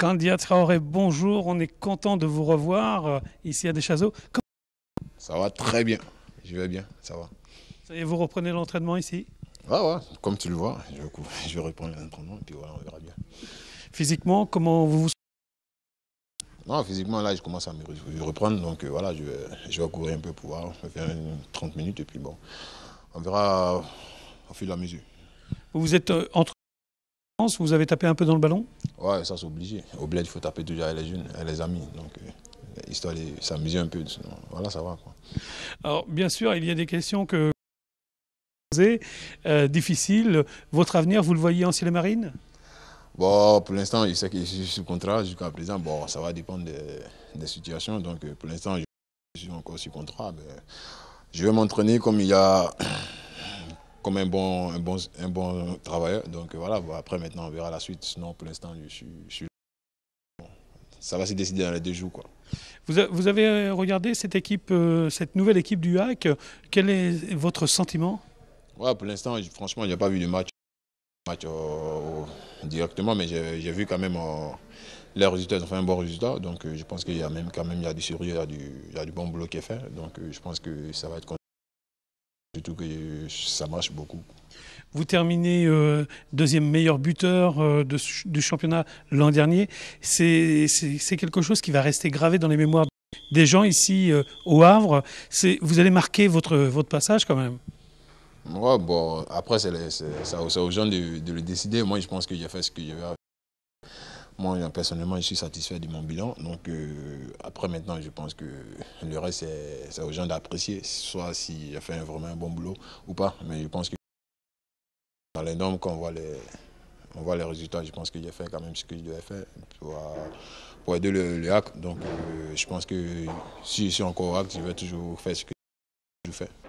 Candia Traoré, bonjour, on est content de vous revoir euh, ici à comment Ça va très bien, je vais bien, ça va. Et vous reprenez l'entraînement ici Oui, ouais, comme tu le vois, je, je vais reprendre l'entraînement et puis voilà, on verra bien. Physiquement, comment vous vous non, physiquement, là, je commence à me reprendre. Donc euh, voilà, je vais, je courir un peu pour voir. Je vais faire 30 minutes et puis bon, on verra au fil de la mesure. Vous êtes euh, entre... Vous avez tapé un peu dans le ballon Ouais, ça c'est obligé. Au bled, il faut taper toujours avec les jeunes, avec les amis. Donc, euh, histoire de s'amuser un peu. Voilà, ça va. Alors, bien sûr, il y a des questions que vous euh, difficiles. Votre avenir, vous le voyez en Ciel Marine Bon, pour l'instant, je sais que je suis sous contrat jusqu'à présent. Bon, ça va dépendre des, situations. Donc, pour l'instant, je suis encore sous contrat. je vais m'entraîner comme il y a comme un bon, un bon, un bon travailleur. Donc voilà, bah, après maintenant on verra la suite. Sinon pour l'instant je, suis je, Ça va se décider dans les deux jours. Quoi. Vous, avez euh, regardé cette équipe, euh, cette nouvelle équipe du HAC. Quel est votre sentiment ouais, Pour l'instant, franchement, je n'ai pas vu de match, match euh, directement, mais j'ai vu quand même les résultats. Ils ont fait un bon résultat. Donc je pense qu'il y a même quand même il y a du sérieux, il y a du, du bon boulot qui est fait. Donc je pense que ça va être que ça marche beaucoup. Vous terminez euh, deuxième meilleur buteur euh, du championnat l'an dernier. C'est quelque chose qui va rester gravé dans les mémoires des gens ici euh, au Havre. Vous allez marquer votre, votre passage quand même. bon, après, c'est aux gens de, de, le décider. Moi, je pense que j'ai fait ce que j'avais moi, personnellement, je suis satisfait de mon bilan. Donc, euh, après, maintenant, je pense que le reste, c'est aux gens d'apprécier, soit si j'ai fait vraiment un bon boulot ou pas. Mais je pense que dans les normes, quand on voit les, on voit les résultats, je pense que j'ai fait quand même ce que je devais faire pour, aider le, hack. Donc, euh, je pense que si je suis encore hack, je vais toujours faire ce que je fais.